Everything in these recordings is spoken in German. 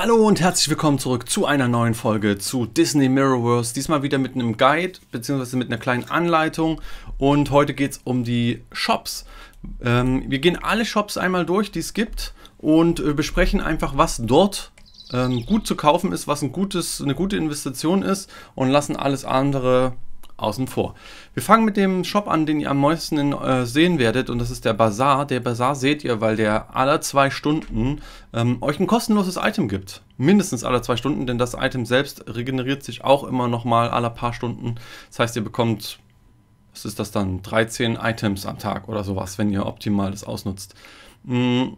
Hallo und herzlich willkommen zurück zu einer neuen Folge zu Disney Mirrorverse. Diesmal wieder mit einem Guide bzw. mit einer kleinen Anleitung und heute geht es um die Shops. Ähm, wir gehen alle Shops einmal durch, die es gibt und äh, besprechen einfach, was dort ähm, gut zu kaufen ist, was ein gutes, eine gute Investition ist und lassen alles andere außen vor. Wir fangen mit dem Shop an, den ihr am meisten äh, sehen werdet und das ist der Bazaar. Der Bazaar seht ihr, weil der alle zwei Stunden ähm, euch ein kostenloses Item gibt. Mindestens alle zwei Stunden, denn das Item selbst regeneriert sich auch immer nochmal alle paar Stunden. Das heißt, ihr bekommt, was ist das dann, 13 Items am Tag oder sowas, wenn ihr optimal das ausnutzt. Mhm.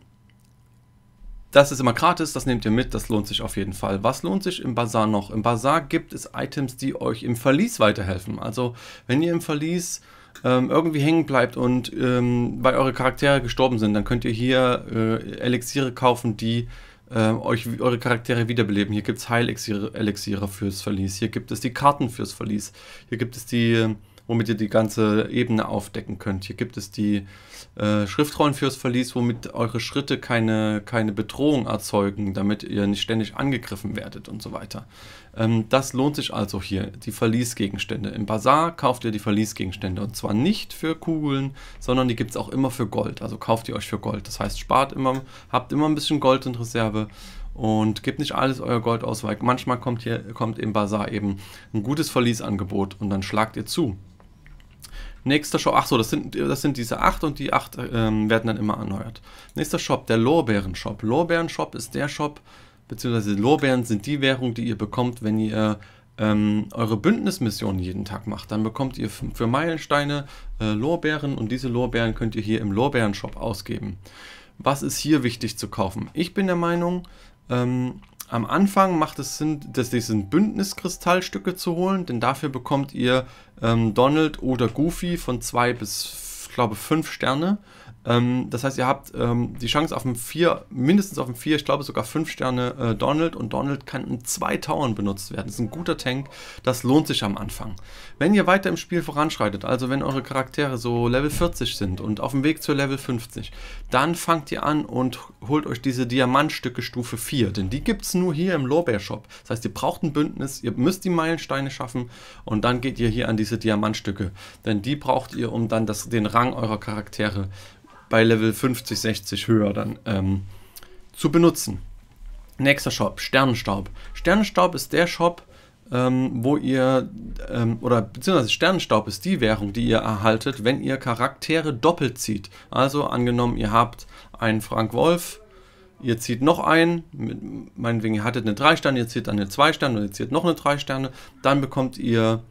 Das ist immer gratis, das nehmt ihr mit, das lohnt sich auf jeden Fall. Was lohnt sich im Bazar noch? Im Bazar gibt es Items, die euch im Verlies weiterhelfen. Also wenn ihr im Verlies ähm, irgendwie hängen bleibt und ähm, weil eure Charaktere gestorben sind, dann könnt ihr hier äh, Elixiere kaufen, die äh, euch eure Charaktere wiederbeleben. Hier gibt es Heilelixiere Elixiere fürs Verlies, hier gibt es die Karten fürs Verlies, hier gibt es die womit ihr die ganze Ebene aufdecken könnt. Hier gibt es die äh, Schriftrollen fürs Verlies, womit eure Schritte keine, keine Bedrohung erzeugen, damit ihr nicht ständig angegriffen werdet und so weiter. Ähm, das lohnt sich also hier, die Verliesgegenstände. Im Bazar kauft ihr die Verliesgegenstände und zwar nicht für Kugeln, sondern die gibt es auch immer für Gold. Also kauft ihr euch für Gold. Das heißt, spart immer, habt immer ein bisschen Gold in Reserve und gebt nicht alles euer Gold aus, weil manchmal kommt hier kommt im Bazar eben ein gutes Verliesangebot und dann schlagt ihr zu. Nächster Shop, ach so, das sind, das sind diese acht und die acht ähm, werden dann immer erneuert. Nächster Shop, der Lorbeeren-Shop. Lorbeeren-Shop ist der Shop, beziehungsweise Lorbeeren sind die Währung, die ihr bekommt, wenn ihr ähm, eure Bündnismission jeden Tag macht. Dann bekommt ihr für Meilensteine äh, Lorbeeren und diese Lorbeeren könnt ihr hier im Lorbeeren-Shop ausgeben. Was ist hier wichtig zu kaufen? Ich bin der Meinung, ähm, am Anfang macht es Sinn, dass diesen Bündniskristallstücke zu holen, denn dafür bekommt ihr ähm, Donald oder Goofy von 2 bis 5 glaube, fünf Sterne. Ähm, das heißt, ihr habt ähm, die Chance auf ein 4, mindestens auf ein 4, ich glaube sogar 5 Sterne äh, Donald und Donald kann in zwei Towern benutzt werden. Das ist ein guter Tank, das lohnt sich am Anfang. Wenn ihr weiter im Spiel voranschreitet, also wenn eure Charaktere so Level 40 sind und auf dem Weg zur Level 50, dann fangt ihr an und holt euch diese Diamantstücke Stufe 4, denn die gibt es nur hier im Lorbeer-Shop. Das heißt, ihr braucht ein Bündnis, ihr müsst die Meilensteine schaffen und dann geht ihr hier an diese Diamantstücke, denn die braucht ihr, um dann das, den Rang Rang eurer Charaktere bei Level 50, 60 höher dann ähm, zu benutzen. Nächster Shop, Sternenstaub. Sternenstaub ist der Shop, ähm, wo ihr, ähm, oder beziehungsweise Sternenstaub ist die Währung, die ihr erhaltet, wenn ihr Charaktere doppelt zieht. Also angenommen, ihr habt einen Frank Wolf, ihr zieht noch einen, mit, meinetwegen ihr hattet eine 3 Sterne, ihr zieht dann eine 2 Sterne und ihr zieht noch eine 3 Sterne, dann bekommt ihr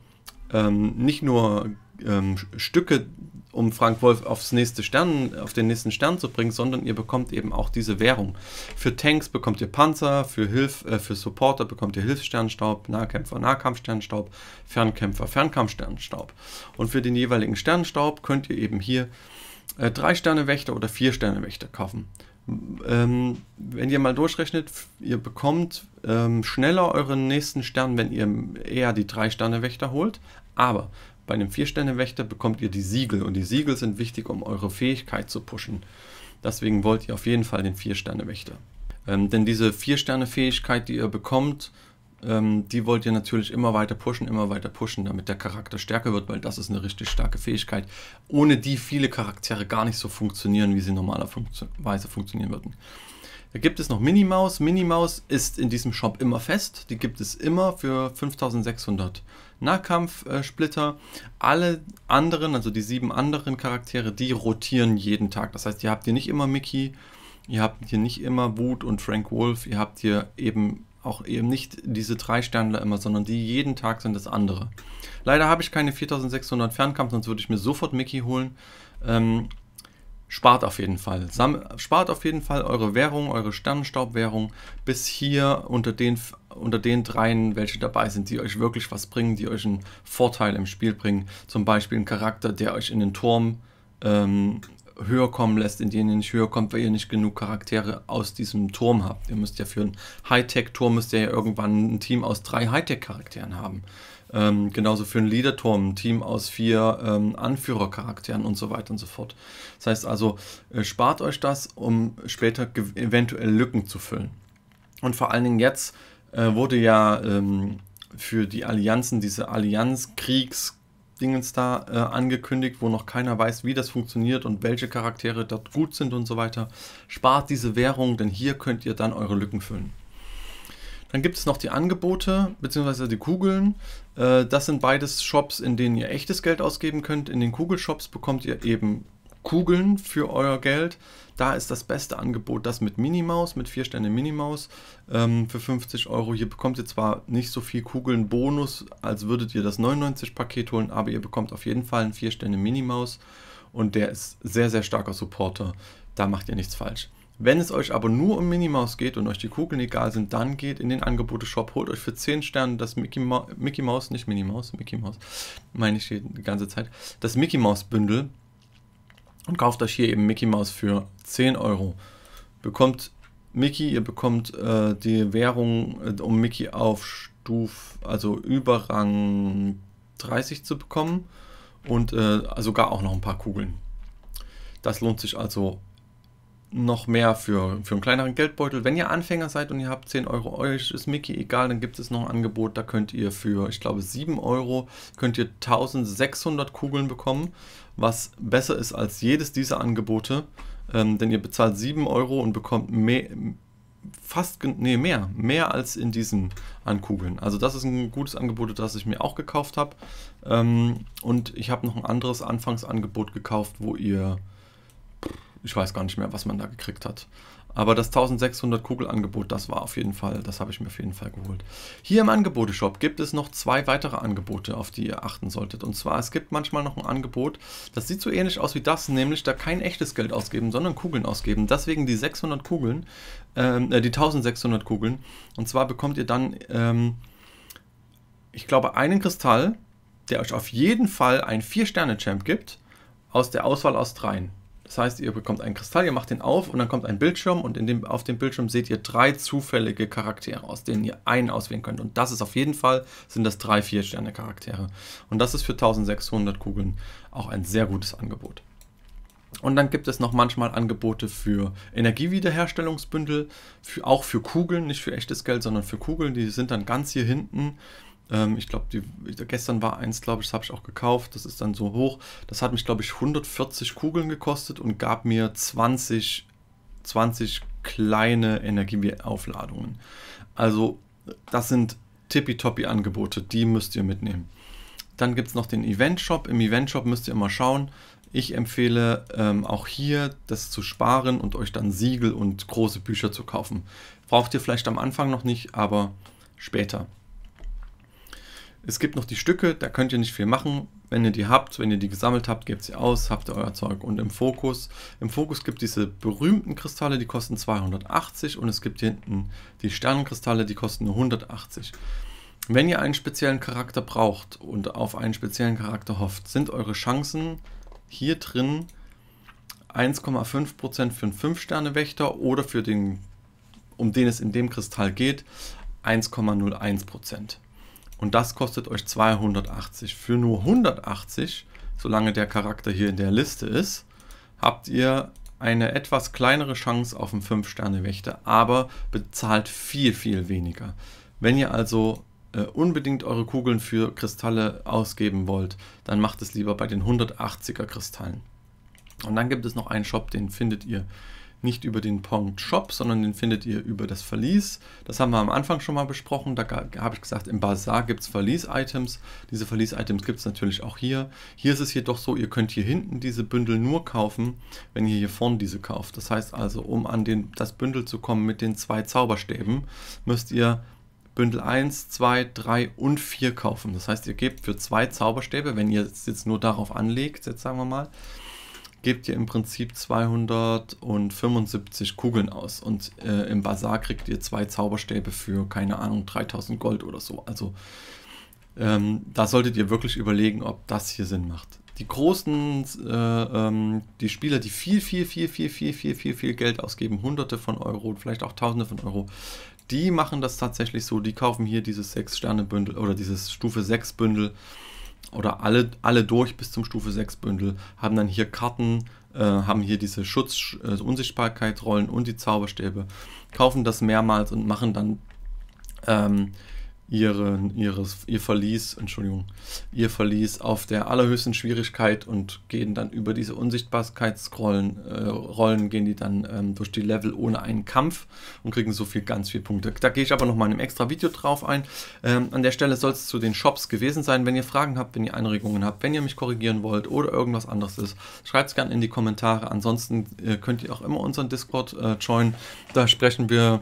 ähm, nicht nur ähm, Stücke, um Frank Wolf aufs nächste Stern, auf den nächsten Stern zu bringen, sondern ihr bekommt eben auch diese Währung. Für Tanks bekommt ihr Panzer, für Hilf, äh, für Supporter bekommt ihr Hilfssternstaub, Nahkämpfer Nahkampfsternstaub, Fernkämpfer Fernkampfsternstaub. Und für den jeweiligen Sternstaub könnt ihr eben hier äh, drei Sterne Wächter oder vier Sterne Wächter kaufen. Ähm, wenn ihr mal durchrechnet, ihr bekommt ähm, schneller euren nächsten Stern, wenn ihr eher die drei Sterne Wächter holt. Aber bei einem Vier-Sterne-Wächter bekommt ihr die Siegel und die Siegel sind wichtig, um eure Fähigkeit zu pushen. Deswegen wollt ihr auf jeden Fall den Vier-Sterne-Wächter. Ähm, denn diese Vier-Sterne-Fähigkeit, die ihr bekommt, ähm, die wollt ihr natürlich immer weiter pushen, immer weiter pushen, damit der Charakter stärker wird, weil das ist eine richtig starke Fähigkeit, ohne die viele Charaktere gar nicht so funktionieren, wie sie normalerweise funktionieren würden. Da gibt es noch Minimaus. Minimaus ist in diesem Shop immer fest. Die gibt es immer für 5600 Nahkampfsplitter. Äh, Alle anderen, also die sieben anderen Charaktere, die rotieren jeden Tag. Das heißt, ihr habt hier nicht immer Mickey, ihr habt hier nicht immer Wut und Frank Wolf, ihr habt hier eben auch eben nicht diese drei Sternler immer, sondern die jeden Tag sind das andere. Leider habe ich keine 4600 Fernkampf, sonst würde ich mir sofort Mickey holen. Ähm, spart auf jeden Fall. Sam spart auf jeden Fall eure Währung, eure Sternenstaubwährung bis hier unter den, unter den dreien, welche dabei sind, die euch wirklich was bringen, die euch einen Vorteil im Spiel bringen. Zum Beispiel ein Charakter, der euch in den Turm ähm, höher kommen lässt, in denen ihr nicht höher kommt, weil ihr nicht genug Charaktere aus diesem Turm habt. Ihr müsst ja für einen Hightech-Turm müsst ihr ja irgendwann ein Team aus drei Hightech-Charakteren haben. Ähm, genauso für einen Leaderturm, ein Team aus vier ähm, Anführercharakteren und so weiter und so fort. Das heißt also, äh, spart euch das, um später eventuell Lücken zu füllen. Und vor allen Dingen jetzt äh, wurde ja ähm, für die Allianzen diese Allianz-Kriegs- Dingens da äh, angekündigt, wo noch keiner weiß, wie das funktioniert und welche Charaktere dort gut sind und so weiter. Spart diese Währung, denn hier könnt ihr dann eure Lücken füllen. Dann gibt es noch die Angebote bzw. die Kugeln. Äh, das sind beides Shops, in denen ihr echtes Geld ausgeben könnt. In den Kugelshops bekommt ihr eben Kugeln für euer Geld. Da ist das beste Angebot das mit Minimaus, mit 4 Sterne Minimaus ähm, für 50 Euro. Hier bekommt ihr zwar nicht so viel Kugeln Bonus, als würdet ihr das 99 Paket holen, aber ihr bekommt auf jeden Fall einen 4 Sterne Minimaus und der ist sehr, sehr starker Supporter. Da macht ihr nichts falsch. Wenn es euch aber nur um Minnie Maus geht und euch die Kugeln egal sind, dann geht in den Angebote-Shop, holt euch für 10 Sterne das Mickey, Ma Mickey Mouse, nicht Minnie Maus, Mickey Maus, meine ich die ganze Zeit, das Mickey Maus Bündel und kauft euch hier eben Mickey Maus für 10 Euro. Bekommt Mickey, ihr bekommt äh, die Währung, äh, um Mickey auf Stuf, also über Rang 30 zu bekommen und äh, sogar auch noch ein paar Kugeln. Das lohnt sich also noch mehr für, für einen kleineren Geldbeutel. Wenn ihr Anfänger seid und ihr habt 10 Euro euch, ist Mickey egal, dann gibt es noch ein Angebot, da könnt ihr für, ich glaube, 7 Euro könnt ihr 1600 Kugeln bekommen, was besser ist als jedes dieser Angebote, ähm, denn ihr bezahlt 7 Euro und bekommt mehr, fast, nee, mehr, mehr als in diesen an Kugeln. Also das ist ein gutes Angebot, das ich mir auch gekauft habe ähm, und ich habe noch ein anderes Anfangsangebot gekauft, wo ihr ich weiß gar nicht mehr, was man da gekriegt hat. Aber das 1600 Kugelangebot, das war auf jeden Fall, das habe ich mir auf jeden Fall geholt. Hier im Angeboteshop gibt es noch zwei weitere Angebote, auf die ihr achten solltet. Und zwar, es gibt manchmal noch ein Angebot, das sieht so ähnlich aus wie das, nämlich da kein echtes Geld ausgeben, sondern Kugeln ausgeben. Deswegen die 600 Kugeln, ähm, äh, die 1600 Kugeln. Und zwar bekommt ihr dann, ähm, ich glaube, einen Kristall, der euch auf jeden Fall ein 4-Sterne-Champ gibt, aus der Auswahl aus dreien. Das heißt, ihr bekommt einen Kristall, ihr macht den auf und dann kommt ein Bildschirm und in dem, auf dem Bildschirm seht ihr drei zufällige Charaktere, aus denen ihr einen auswählen könnt. Und das ist auf jeden Fall, sind das drei Vier-Sterne-Charaktere. Und das ist für 1600 Kugeln auch ein sehr gutes Angebot. Und dann gibt es noch manchmal Angebote für Energiewiederherstellungsbündel, für, auch für Kugeln, nicht für echtes Geld, sondern für Kugeln. Die sind dann ganz hier hinten ähm, ich glaube, gestern war eins, glaube ich, das habe ich auch gekauft. Das ist dann so hoch. Das hat mich, glaube ich, 140 Kugeln gekostet und gab mir 20, 20 kleine Energieaufladungen. Also, das sind tippitoppi Angebote. Die müsst ihr mitnehmen. Dann gibt es noch den Event Shop. Im Event Shop müsst ihr immer schauen. Ich empfehle ähm, auch hier das zu sparen und euch dann Siegel und große Bücher zu kaufen. Braucht ihr vielleicht am Anfang noch nicht, aber später. Es gibt noch die Stücke, da könnt ihr nicht viel machen. Wenn ihr die habt, wenn ihr die gesammelt habt, gebt sie aus, habt ihr euer Zeug. Und im Fokus, im Fokus gibt es diese berühmten Kristalle, die kosten 280 und es gibt hinten die Sternenkristalle, die kosten nur 180. Wenn ihr einen speziellen Charakter braucht und auf einen speziellen Charakter hofft, sind eure Chancen hier drin 1,5% für einen 5-Sterne-Wächter oder für den, um den es in dem Kristall geht, 1,01%. Und das kostet euch 280. Für nur 180, solange der Charakter hier in der Liste ist, habt ihr eine etwas kleinere Chance auf einen 5-Sterne-Wächter, aber bezahlt viel, viel weniger. Wenn ihr also äh, unbedingt eure Kugeln für Kristalle ausgeben wollt, dann macht es lieber bei den 180er Kristallen. Und dann gibt es noch einen Shop, den findet ihr nicht über den Pong Shop, sondern den findet ihr über das Verlies. Das haben wir am Anfang schon mal besprochen. Da habe ich gesagt, im Bazar gibt es Verlies-Items. Diese Verlies-Items gibt es natürlich auch hier. Hier ist es jedoch so, ihr könnt hier hinten diese Bündel nur kaufen, wenn ihr hier vorne diese kauft. Das heißt also, um an den, das Bündel zu kommen mit den zwei Zauberstäben, müsst ihr Bündel 1, 2, 3 und 4 kaufen. Das heißt, ihr gebt für zwei Zauberstäbe, wenn ihr es jetzt nur darauf anlegt, jetzt sagen wir mal, gebt ihr im Prinzip 275 Kugeln aus und äh, im Bazar kriegt ihr zwei Zauberstäbe für, keine Ahnung, 3000 Gold oder so. Also ähm, da solltet ihr wirklich überlegen, ob das hier Sinn macht. Die großen, äh, ähm, die Spieler, die viel, viel, viel, viel, viel, viel, viel, viel Geld ausgeben, hunderte von Euro, vielleicht auch tausende von Euro, die machen das tatsächlich so, die kaufen hier dieses 6-Sterne-Bündel oder dieses Stufe 6-Bündel oder alle, alle durch bis zum Stufe 6 Bündel, haben dann hier Karten, äh, haben hier diese Schutz, äh, Unsichtbarkeitsrollen und die Zauberstäbe, kaufen das mehrmals und machen dann ähm, ihren, ihres, ihr Verlies, Entschuldigung, ihr Verlies auf der allerhöchsten Schwierigkeit und gehen dann über diese Unsichtbarkeitsrollen, äh, Rollen gehen die dann ähm, durch die Level ohne einen Kampf und kriegen so viel, ganz viel Punkte. Da gehe ich aber nochmal in einem extra Video drauf ein. Ähm, an der Stelle soll es zu den Shops gewesen sein. Wenn ihr Fragen habt, wenn ihr Anregungen habt, wenn ihr mich korrigieren wollt oder irgendwas anderes ist, schreibt es gerne in die Kommentare. Ansonsten äh, könnt ihr auch immer unseren Discord äh, joinen. Da sprechen wir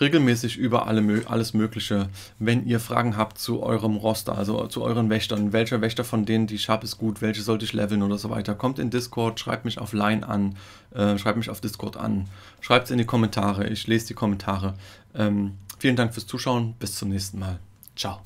regelmäßig über alle, alles Mögliche. Wenn ihr Fragen habt zu eurem Roster, also zu euren Wächtern, welcher Wächter von denen, die ich habe, ist gut, welche sollte ich leveln oder so weiter, kommt in Discord, schreibt mich auf Line an, äh, schreibt mich auf Discord an, schreibt es in die Kommentare, ich lese die Kommentare. Ähm, vielen Dank fürs Zuschauen, bis zum nächsten Mal. Ciao.